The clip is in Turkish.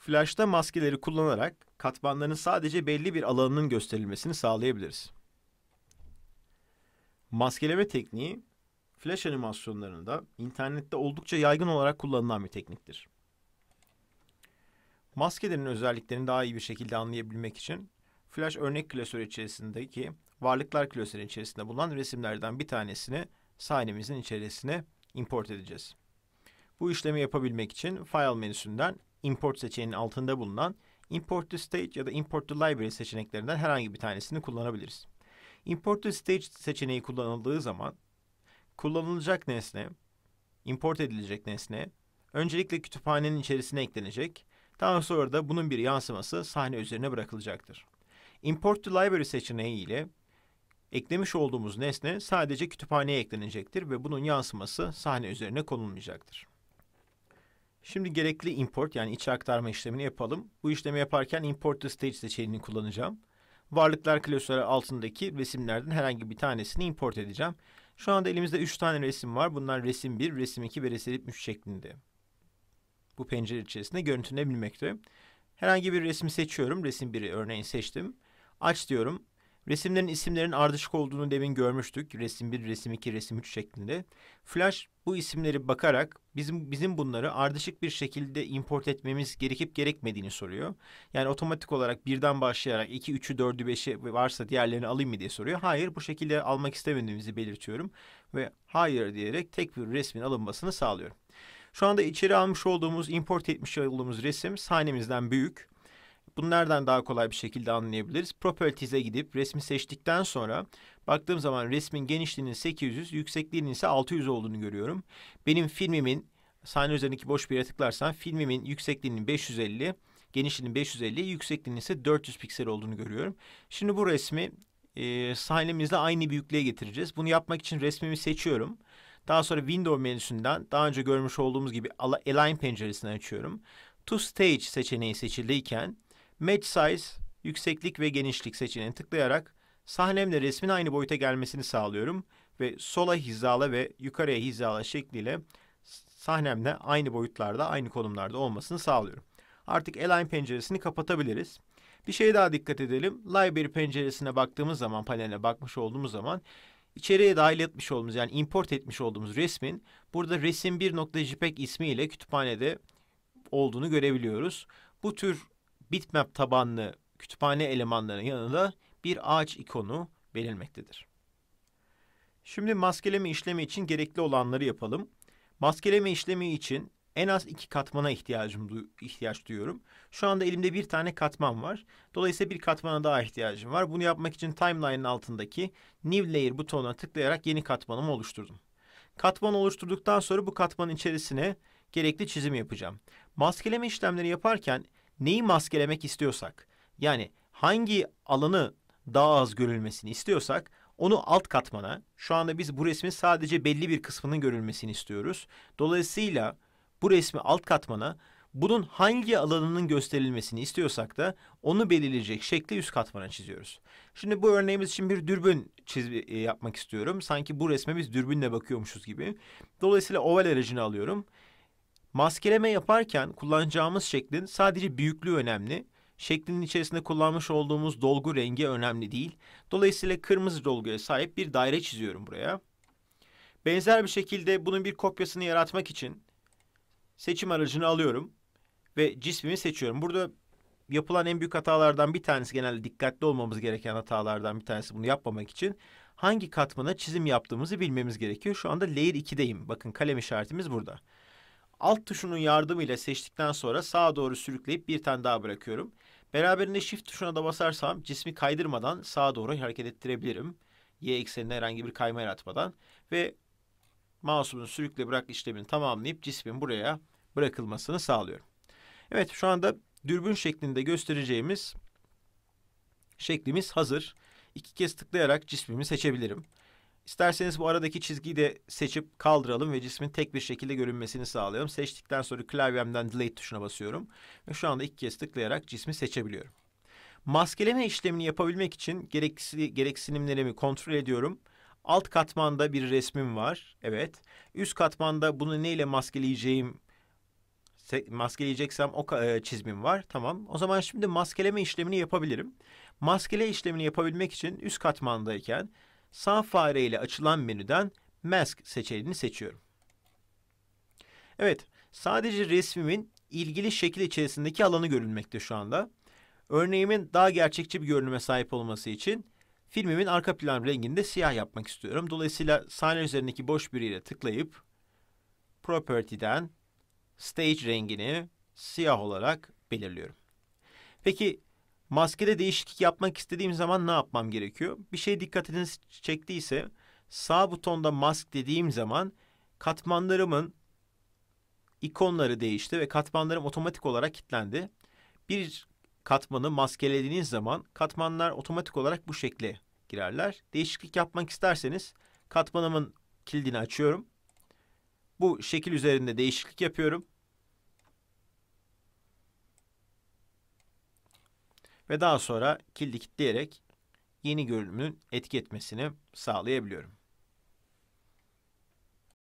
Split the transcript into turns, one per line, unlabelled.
Flash'ta maskeleri kullanarak katmanların sadece belli bir alanının gösterilmesini sağlayabiliriz. Maskeleme tekniği flash animasyonlarında internette oldukça yaygın olarak kullanılan bir tekniktir. Maskelerin özelliklerini daha iyi bir şekilde anlayabilmek için flash örnek klasörü içerisindeki varlıklar klasörü içerisinde bulunan resimlerden bir tanesini sahnemizin içerisine import edeceğiz. Bu işlemi yapabilmek için File menüsünden import seçeneğinin altında bulunan import to stage ya da import to library seçeneklerinden herhangi bir tanesini kullanabiliriz. Import to stage seçeneği kullanıldığı zaman kullanılacak nesne, import edilecek nesne öncelikle kütüphanenin içerisine eklenecek, daha sonra da bunun bir yansıması sahne üzerine bırakılacaktır. Import to library seçeneği ile eklemiş olduğumuz nesne sadece kütüphaneye eklenecektir ve bunun yansıması sahne üzerine konulmayacaktır. Şimdi gerekli import yani içe aktarma işlemini yapalım. Bu işlemi yaparken import the stage seçeneğini kullanacağım. Varlıklar klasörü altındaki resimlerden herhangi bir tanesini import edeceğim. Şu anda elimizde 3 tane resim var. Bunlar resim 1, resim 2 ve resim 3 şeklinde. Bu pencere içerisinde görüntülenebilmekte. Herhangi bir resmi seçiyorum. Resim 1'i örneğin seçtim. Aç diyorum. Resimlerin isimlerin ardışık olduğunu demin görmüştük. Resim 1, resim 2, resim 3 şeklinde. Flash bu isimleri bakarak bizim bizim bunları ardışık bir şekilde import etmemiz gerekip gerekmediğini soruyor. Yani otomatik olarak birden başlayarak 2, 3'ü, 4'ü, 5'i varsa diğerlerini alayım mı diye soruyor. Hayır bu şekilde almak istemediğimizi belirtiyorum ve hayır diyerek tek bir resmin alınmasını sağlıyorum. Şu anda içeri almış olduğumuz, import etmiş olduğumuz resim sahnemizden büyük. Bunu nereden daha kolay bir şekilde anlayabiliriz? Properties'e gidip resmi seçtikten sonra baktığım zaman resmin genişliğinin 800, yüksekliğinin ise 600 olduğunu görüyorum. Benim filmimin sahne üzerindeki boş bir yere tıklarsam filmimin yüksekliğinin 550, genişliğinin 550, yüksekliğinin ise 400 piksel olduğunu görüyorum. Şimdi bu resmi e, sahnemizle aynı büyüklüğe getireceğiz. Bunu yapmak için resmimi seçiyorum. Daha sonra Window menüsünden daha önce görmüş olduğumuz gibi Align penceresini açıyorum. To Stage seçeneği seçildiyken Match Size, yükseklik ve genişlik seçeneğini tıklayarak sahnemle resmin aynı boyuta gelmesini sağlıyorum ve sola hizala ve yukarıya hizala şekliyle sahnemle aynı boyutlarda, aynı konumlarda olmasını sağlıyorum. Artık Align penceresini kapatabiliriz. Bir şey daha dikkat edelim. Library penceresine baktığımız zaman, paneline bakmış olduğumuz zaman içeriye dahil etmiş olduğumuz yani import etmiş olduğumuz resmin burada resim1.jpg ismiyle kütüphanede olduğunu görebiliyoruz. Bu tür bitmap tabanlı kütüphane elemanlarının yanında bir ağaç ikonu verilmektedir. Şimdi maskeleme işlemi için gerekli olanları yapalım. Maskeleme işlemi için en az iki katmana ihtiyacım ihtiyaç duyuyorum. Şu anda elimde bir tane katman var. Dolayısıyla bir katmana daha ihtiyacım var. Bunu yapmak için timeline'ın altındaki new layer butonuna tıklayarak yeni katmanımı oluşturdum. Katman oluşturduktan sonra bu katmanın içerisine gerekli çizim yapacağım. Maskeleme işlemleri yaparken neyi maskelemek istiyorsak yani hangi alanı daha az görülmesini istiyorsak onu alt katmana şu anda biz bu resmin sadece belli bir kısmının görülmesini istiyoruz. Dolayısıyla bu resmi alt katmana bunun hangi alanının gösterilmesini istiyorsak da onu belirleyecek şekli üst katmana çiziyoruz. Şimdi bu örneğimiz için bir dürbün çizgi e, yapmak istiyorum. Sanki bu resme biz dürbünle bakıyormuşuz gibi. Dolayısıyla oval aracını alıyorum. Maskeleme yaparken kullanacağımız şeklin sadece büyüklüğü önemli. Şeklin içerisinde kullanmış olduğumuz dolgu rengi önemli değil. Dolayısıyla kırmızı dolguya sahip bir daire çiziyorum buraya. Benzer bir şekilde bunun bir kopyasını yaratmak için seçim aracını alıyorum ve cismimi seçiyorum. Burada yapılan en büyük hatalardan bir tanesi genelde dikkatli olmamız gereken hatalardan bir tanesi bunu yapmamak için hangi katmana çizim yaptığımızı bilmemiz gerekiyor. Şu anda layer 2'deyim. Bakın kalem işaretimiz burada. Alt tuşunun yardımıyla seçtikten sonra sağa doğru sürükleyip bir tane daha bırakıyorum. Beraberinde shift tuşuna da basarsam cismi kaydırmadan sağa doğru hareket ettirebilirim. Y eksenine herhangi bir kayma yaratmadan ve mouse'umun sürükle bırak işlemini tamamlayıp cismin buraya bırakılmasını sağlıyorum. Evet şu anda dürbün şeklinde göstereceğimiz şeklimiz hazır. İki kez tıklayarak cismimi seçebilirim. İsterseniz bu aradaki çizgiyi de seçip kaldıralım ve cismin tek bir şekilde görünmesini sağlayalım. Seçtikten sonra klavyemden delete tuşuna basıyorum ve şu anda iki kez tıklayarak cismi seçebiliyorum. Maskeleme işlemini yapabilmek için gereksi, gereksinimlerimi kontrol ediyorum. Alt katmanda bir resmim var. Evet. Üst katmanda bunu neyle maskeleyeceğim maskeleyeceksem o e, çizimim var. Tamam. O zaman şimdi maskeleme işlemini yapabilirim. Maskele işlemini yapabilmek için üst katmandayken Sağ fare ile açılan menüden Mask seçeneğini seçiyorum. Evet, sadece resmimin ilgili şekil içerisindeki alanı görülmekte şu anda. Örneğimin daha gerçekçi bir görünüme sahip olması için filmimin arka plan rengini de siyah yapmak istiyorum. Dolayısıyla sahne üzerindeki boş biriyle tıklayıp Property'den Stage rengini siyah olarak belirliyorum. Peki Maskede değişiklik yapmak istediğim zaman ne yapmam gerekiyor? Bir şey dikkatinizi çektiyse sağ butonda mask dediğim zaman katmanlarımın ikonları değişti ve katmanlarım otomatik olarak kilitlendi. Bir katmanı maskelediğiniz zaman katmanlar otomatik olarak bu şekle girerler. Değişiklik yapmak isterseniz katmanımın kilidini açıyorum. Bu şekil üzerinde değişiklik yapıyorum. ve daha sonra kildi kitleyerek yeni görünümün etiketmesini sağlayabiliyorum.